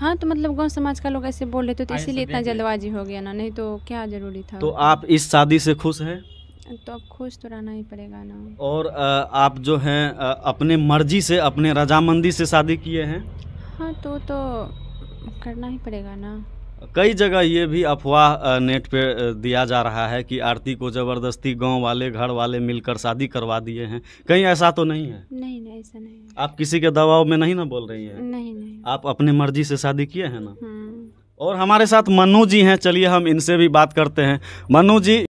हाँ तो मतलब गाँव समाज का लोग ऐसे बोल रहे थे तो हाँ, इसीलिए इतना जल्दबाजी हो गया ना नहीं तो क्या जरूरी था तो आप इस शादी से खुश हैं तो अब खुश तो रहना ही पड़ेगा ना और आप जो हैं अपने मर्जी से अपने रजामंदी से शादी किए हैं हाँ तो तो करना ही पड़ेगा ना कई जगह ये भी अफवाह नेट पे दिया जा रहा है कि आरती को ज़बरदस्ती गांव वाले घर वाले मिलकर शादी करवा दिए हैं कहीं ऐसा तो नहीं है नहीं नहीं ऐसा नहीं है। आप किसी के दबाव में नहीं ना बोल रही हैं नहीं नहीं आप अपने मर्जी से शादी किए हैं ना हम्म। और हमारे साथ मनु जी हैं चलिए हम इनसे भी बात करते हैं मनु जी